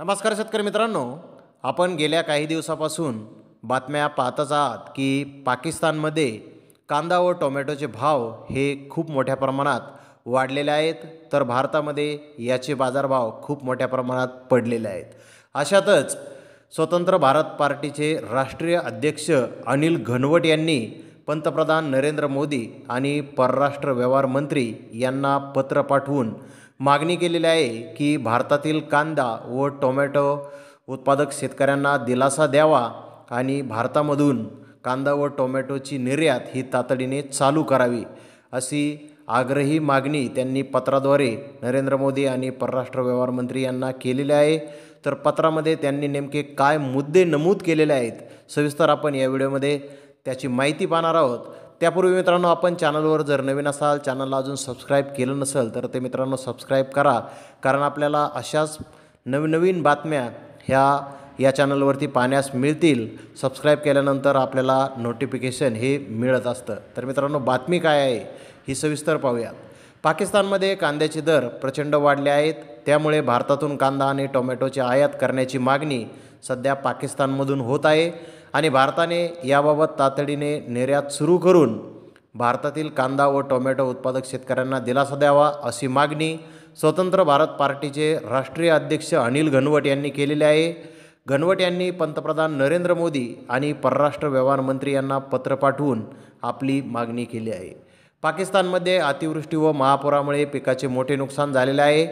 नमस्कार शेतकरी मित्रांनो आपण गेल्या काही दिवसापासून बातम्या पाहतच आहात की पाकिस्तानमध्ये कांदा व टोमॅटोचे भाव हे खूप मोठ्या प्रमाणात वाढलेले आहेत तर भारतामध्ये याचे बाजारभाव खूप मोठ्या प्रमाणात पडलेले आहेत अशातच स्वतंत्र भारत पार्टीचे राष्ट्रीय अध्यक्ष अनिल घनवट यांनी पंतप्रधान नरेंद्र मोदी आणि परराष्ट्र व्यवहार मंत्री यांना पत्र पाठवून मागणी केलेली आहे की भारतातील कांदा व टोमॅटो उत्पादक शेतकऱ्यांना दिलासा द्यावा आणि भारतामधून कांदा व टोमॅटोची निर्यात ही तातडीने चालू करावी अशी आग्रही मागणी त्यांनी पत्राद्वारे नरेंद्र मोदी आणि परराष्ट्र व्यवहार मंत्री यांना केलेली आहे तर पत्रामध्ये त्यांनी नेमके काय मुद्दे नमूद केलेले आहेत सविस्तर आपण या व्हिडिओमध्ये त्याची माहिती पाहणार आहोत त्यापूर्वी मित्रांनो आपण चॅनलवर जर नवीन असाल चॅनलला अजून सबस्क्राईब केलं नसेल तर ते मित्रांनो सबस्क्राईब करा कारण आपल्याला अशाच नवनवीन बातम्या ह्या या चॅनलवरती पाहण्यास मिळतील सबस्क्राईब केल्यानंतर आपल्याला नोटिफिकेशन हे मिळत असतं तर मित्रांनो बातमी काय आहे ही सविस्तर पाहूयात पाकिस्तानमध्ये कांद्याचे दर प्रचंड वाढले आहेत त्यामुळे भारतातून कांदा आणि टोमॅटोची आयात करण्याची मागणी सध्या पाकिस्तानमधून होत आहे आणि भारताने याबाबत तातडीने निर्यात सुरू करून भारतातील कांदा व टोमॅटो उत्पादक शेतकऱ्यांना दिलासा द्यावा अशी मागणी स्वतंत्र भारत पार्टीचे राष्ट्रीय अध्यक्ष अनिल घनवट यांनी केलेली आहे घनवट यांनी पंतप्रधान नरेंद्र मोदी आणि परराष्ट्र व्यवहार मंत्री यांना पत्र पाठवून आपली मागणी केली आहे पाकिस्तानमध्ये अतिवृष्टी व महापुरामुळे पिकाचे मोठे नुकसान झालेले आहे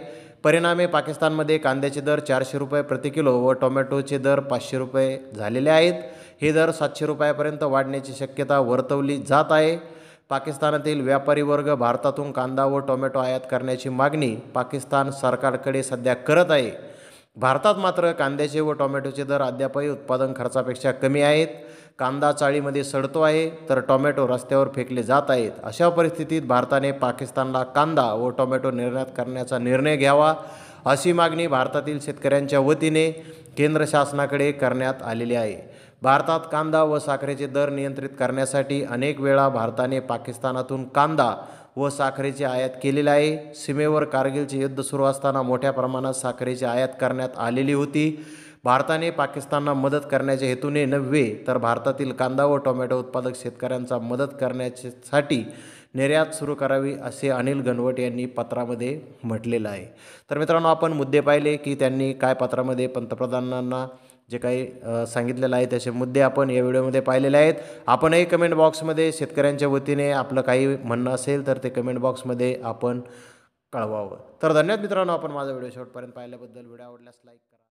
परिणामे पाकिस्तानमध्ये कांद्याचे दर चारशे रुपये प्रति किलो व टोमॅटोचे दर पाचशे रुपये झालेले आहेत हे दर सातशे रुपयापर्यंत वाढण्याची शक्यता वर्तवली जात आहे पाकिस्तानातील व्यापारी वर्ग भारतातून कांदा व टोमॅटो आयात करण्याची मागणी पाकिस्तान सरकारकडे सध्या करत आहे भारतात मात्र कांद्याचे व टोमॅटोचे दर अद्यापही उत्पादन खर्चापेक्षा कमी आहेत कांदा चाळीमध्ये सडतो आहे तर टोमॅटो रस्त्यावर फेकले जात आहेत अशा परिस्थितीत भारताने पाकिस्तानला कांदा व टोमॅटो निर्यात करण्याचा निर्णय घ्यावा अशी मागणी भारतातील शेतकऱ्यांच्या वतीने केंद्र शासनाकडे करण्यात आलेली आहे भारतात कांदा व साखरेचे दर नियंत्रित करण्यासाठी अनेक वेळा भारताने पाकिस्तानातून कांदा व साखरेची आयात केलेली आहे सीमेवर कारगिलचे युद्ध सुरू असताना मोठ्या प्रमाणात साखरेची आयात करण्यात आलेली होती भारताने पाकिस्तानला मदत करण्याच्या हेतूने नव्हे तर भारतातील कांदा व टोमॅटो उत्पादक शेतकऱ्यांचा मदत करण्यासाठी निर्यात सुरू करावी असे अनिल घनवट यांनी पत्रामध्ये म्हटलेलं आहे तर मित्रांनो आपण मुद्दे पाहिले की त्यांनी काय पत्रामध्ये पंतप्रधानांना जे काही सांगितलेलं आहे त्याचे मुद्दे आपण या व्हिडिओमध्ये पाहिलेले आहेत आपणही कमेंट बॉक्समध्ये शेतकऱ्यांच्या वतीने आपलं काही म्हणणं असेल तर ते कमेंट बॉक्समध्ये आपण कळवावं तर धन्यवाद मित्रांनो आपण माझा व्हिडिओ शेवटपर्यंत पाहिल्याबद्दल व्हिडिओ आवडल्यास लाईक